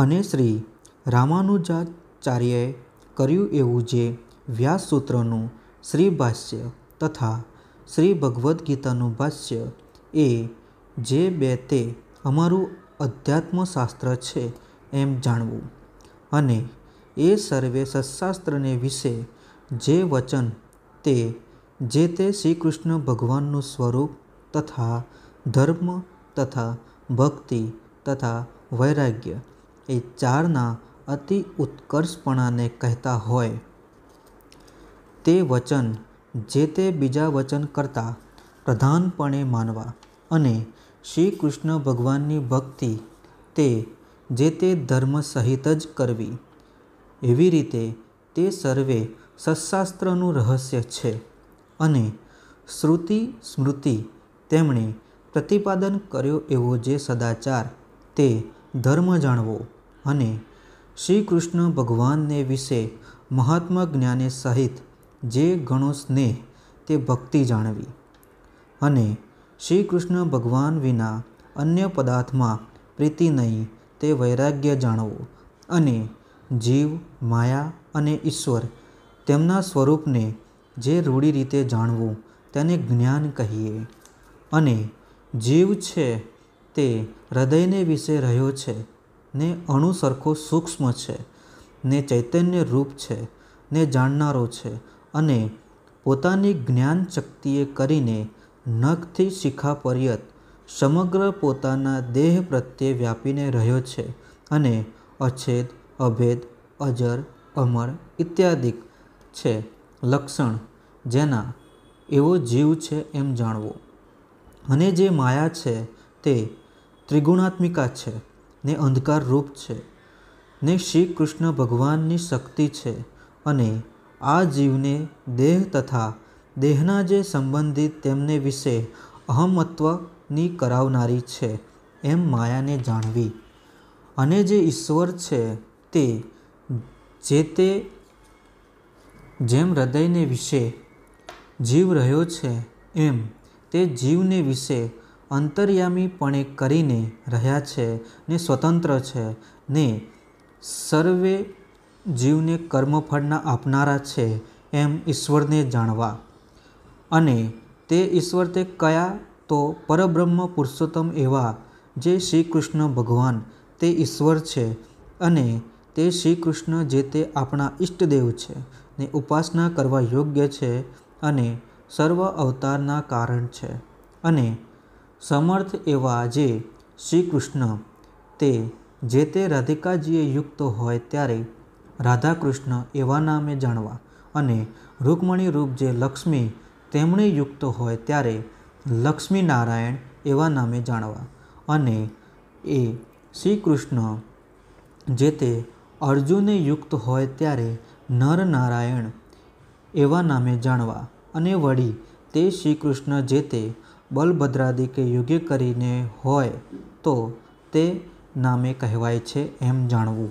અને શ્રી રામાનુજાચાર્યએ કર્યું એવું જે વ્યાસ સૂત્રનું શ્રી ભાષ્ય તથા શ્રી ભગવદ્ ગીતાનું ભાષ્ય એ જે બે તે અમારું અધ્યાત્મશાસ્ત્ર છે એમ જાણવું અને એ સર્વે સત્શાસ્ત્રને વિશે જે વચન તે જે તે શ્રી કૃષ્ણ ભગવાનનું સ્વરૂપ તથા ધર્મ તથા ભક્તિ તથા વૈરાગ્ય એ ચારના અતિ ઉત્કર્ષપણાને કહેતા હોય તે વચન જે તે બીજા વચન કરતાં પ્રધાનપણે માનવા અને શ્રી કૃષ્ણ ભગવાનની ભક્તિ તે જે તે ધર્મ સહિત જ કરવી એવી રીતે તે સર્વે સત્શાસ્ત્રનું રહસ્ય છે અને શ્રુતિ સ્મૃતિ તેમણે પ્રતિપાદન કર્યો એવો જે સદાચાર તે ધર્મ જાણવો અને શ્રી કૃષ્ણ ભગવાનને વિશે મહાત્મા જ્ઞાને સહિત જે ઘણો સ્નેહ તે ભક્તિ જાણવી અને શ્રી કૃષ્ણ ભગવાન વિના અન્ય પદાર્થમાં પ્રીતિ નહીં તે વૈરાગ્ય જાણવું અને જીવ માયા અને ઈશ્વર તેમના સ્વરૂપને જે રૂઢી રીતે જાણવું તેને જ્ઞાન કહીએ અને જીવ છે તે હૃદયને વિશે રહ્યો છે ને અણુસરખો સૂક્ષ્મ છે ને ચૈતન્ય રૂપ છે ને જાણનારો છે અને પોતાની જ્ઞાન શક્તિએ કરીને નખથી શિખા પર્યત સમગ્ર પોતાના દેહ પ્રત્યે વ્યાપીને રહ્યો છે અને અછેદ અભેદ અજર અમર ઇત્યાદિક છે લક્ષણ જેના એવો જીવ છે એમ જાણવો અને જે માયા છે તે ત્રિગુણાત્મિકા છે ને અંધકારરૂપ છે ને શ્રી કૃષ્ણ ભગવાનની શક્તિ છે અને આ જીવને દેહ તથા દેહના જે સંબંધિત તેમને વિશે અહમત્વની કરાવનારી છે એમ માયાને જાણવી અને જે ઈશ્વર છે તે જે તે જેમ હૃદયને વિશે જીવ રહ્યો છે એમ તે જીવને વિશે અંતર્યામીપણે કરીને રહ્યા છે ને સ્વતંત્ર છે ને સર્વે જીવને કર્મફળના આપનારા છે એમ ઈશ્વરને જાણવા અને તે ઈશ્વર તે કયા તો પરબ્રહ્મ પુરુષોત્તમ એવા જે શ્રી કૃષ્ણ ભગવાન તે ઈશ્વર છે અને તે શ્રી કૃષ્ણ જે તે આપણા ઈષ્ટદેવ છે ને ઉપાસના કરવા યોગ્ય છે અને સર્વ અવતારના કારણ છે અને સમર્થ એવા જે શ્રી કૃષ્ણ તે જે તે રાધિકાજીએ યુક્ત હોય ત્યારે રાધાકૃષ્ણ એવા નામે જાણવા અને રૂકમણી રૂપ જે લક્ષ્મી તેમણે યુક્ત હોય ત્યારે લક્ષ્મી નારાયણ એવા નામે જાણવા અને એ શ્રી કૃષ્ણ જે તે અર્જુને યુક્ત હોય ત્યારે નરનારાયણ એવા નામે જાણવા અને વળી તે શ્રી કૃષ્ણ જે તે બલભદ્રાદિ કે યુગે કરીને હોય તો તે નામે કહેવાય છે એમ જાણવું